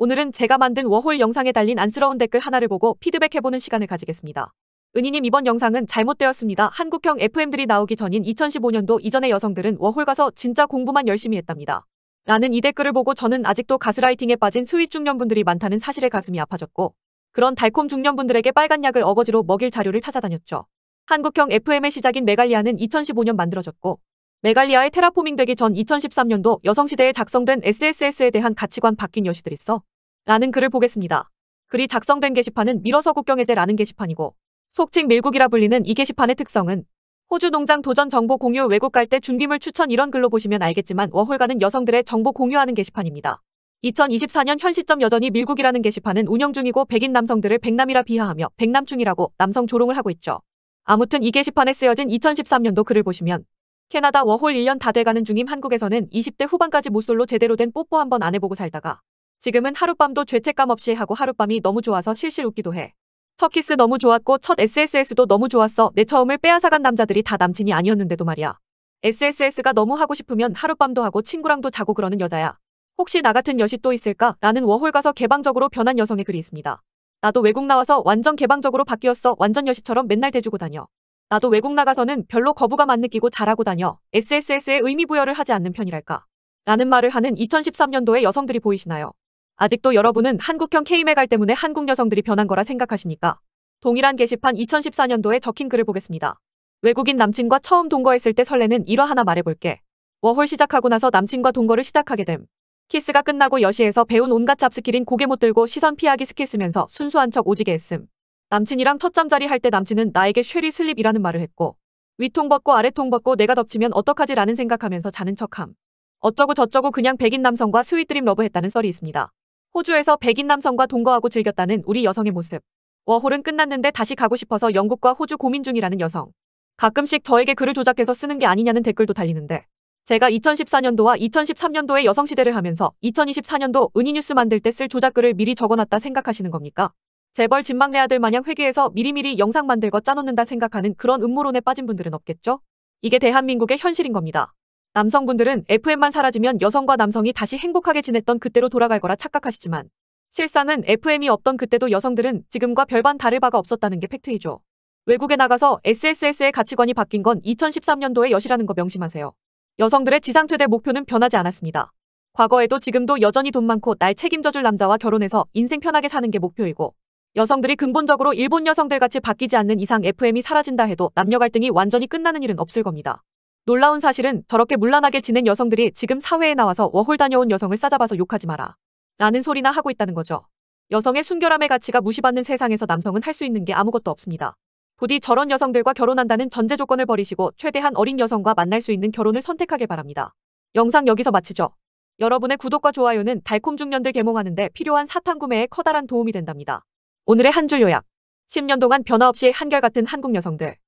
오늘은 제가 만든 워홀 영상에 달린 안쓰러운 댓글 하나를 보고 피드백해보는 시간을 가지겠습니다. 은희님 이번 영상은 잘못되었습니다. 한국형 FM들이 나오기 전인 2015년도 이전의 여성들은 워홀 가서 진짜 공부만 열심히 했답니다. 라는 이 댓글을 보고 저는 아직도 가스라이팅에 빠진 수입 중년분들이 많다는 사실에 가슴이 아파졌고 그런 달콤 중년분들에게 빨간 약을 어거지로 먹일 자료를 찾아다녔죠. 한국형 FM의 시작인 메갈리아는 2015년 만들어졌고 메갈리아의 테라포밍 되기 전 2013년도 여성시대에 작성된 SSS에 대한 가치관 바뀐 여시들 있어 라는 글을 보겠습니다. 글이 작성된 게시판은 밀어서 국경해제라는 게시판이고 속칭 밀국이라 불리는 이 게시판의 특성은 호주 농장 도전 정보 공유 외국 갈 때 준비물 추천 이런 글로 보시면 알겠지만 워홀가는 여성들의 정보 공유하는 게시판입니다. 2024년 현 시점 여전히 밀국이라는 게시판은 운영 중이고 백인 남성들을 백남이라 비하하며 백남충이라고 남성 조롱을 하고 있죠. 아무튼 이 게시판에 쓰여진 2013년도 글을 보시면 캐나다 워홀 1년 다 돼가는 중임 한국에서는 20대 후반까지 모솔로 제대로 된 뽀뽀 한번 안 해보고 살다가 지금은 하룻밤도 죄책감 없이 하고 하룻밤이 너무 좋아서 실실 웃기도 해. 첫 키스 너무 좋았고 첫 SSS도 너무 좋았어. 내 처음을 빼앗아간 남자들이 다 남친이 아니었는데도 말이야. SSS가 너무 하고 싶으면 하룻밤도 하고 친구랑도 자고 그러는 여자야. 혹시 나 같은 여시 또 있을까? 라는 워홀 가서 개방적으로 변한 여성의 글이 있습니다. 나도 외국 나와서 완전 개방적으로 바뀌었어. 완전 여시처럼 맨날 대주고 다녀. 나도 외국 나가서는 별로 거부감 안 느끼고 잘하고 다녀. SSS에 의미 부여를 하지 않는 편이랄까. 라는 말을 하는 2013년도의 여성들이 보이시나요? 아직도 여러분은 한국형 k 메갈 때문에 한국 여성들이 변한 거라 생각하십니까? 동일한 게시판 2014년도에 적힌 글을 보겠습니다. 외국인 남친과 처음 동거했을 때 설레는 일화 하나 말해볼게. 워홀 시작하고 나서 남친과 동거를 시작하게 됨. 키스가 끝나고 여시에서 배운 온갖 잡스킬인 고개 못 들고 시선 피하기 스킬 쓰면서 순수한 척 오지게 했음. 남친이랑 첫 잠자리 할 때 남친은 나에게 쉐리 슬립이라는 말을 했고 위통 벗고 아래통 벗고 내가 덮치면 어떡하지라는 생각하면서 자는 척함. 어쩌고 저쩌고 그냥 백인 남성과 스윗드림 러브했다는 썰이 있습니다. 호주에서 백인 남성과 동거하고 즐겼다는 우리 여성의 모습. 워홀은 끝났는데 다시 가고 싶어서 영국과 호주 고민 중이라는 여성. 가끔씩 저에게 글을 조작해서 쓰는 게 아니냐는 댓글도 달리는데 제가 2014년도와 2013년도에 여성시대를 하면서 2024년도 은희뉴스 만들 때 쓸 조작글을 미리 적어놨다 생각하시는 겁니까? 재벌 진망내 아들 마냥 회계에서 미리미리 영상 만들고 짜놓는다 생각하는 그런 음모론에 빠진 분들은 없겠죠? 이게 대한민국의 현실인 겁니다. 남성분들은 FM만 사라지면 여성과 남성이 다시 행복하게 지냈던 그때로 돌아갈 거라 착각하시지만 실상은 FM이 없던 그때도 여성들은 지금과 별반 다를 바가 없었다는 게 팩트이죠. 외국에 나가서 SSS의 가치관이 바뀐 건 2013년도의 여시라는 거 명심하세요. 여성들의 지상퇴대 목표는 변하지 않았습니다. 과거에도 지금도 여전히 돈 많고 날 책임져줄 남자와 결혼해서 인생 편하게 사는 게 목표이고 여성들이 근본적으로 일본 여성들 같이 바뀌지 않는 이상 FM이 사라진다 해도 남녀 갈등이 완전히 끝나는 일은 없을 겁니다. 놀라운 사실은 저렇게 문란하게 지낸 여성들이 지금 사회에 나와서 워홀 다녀온 여성을 싸잡아서 욕하지 마라. 라는 소리나 하고 있다는 거죠. 여성의 순결함의 가치가 무시받는 세상에서 남성은 할 수 있는 게 아무것도 없습니다. 부디 저런 여성들과 결혼한다는 전제 조건을 버리시고 최대한 어린 여성과 만날 수 있는 결혼을 선택하길 바랍니다. 영상 여기서 마치죠. 여러분의 구독과 좋아요는 달콤 중년들 개몽하는데 필요한 사탕 구매에 커다란 도움이 된답니다. 오늘의 한 줄 요약. 10년 동안 변화 없이 한결같은 한국 여성들.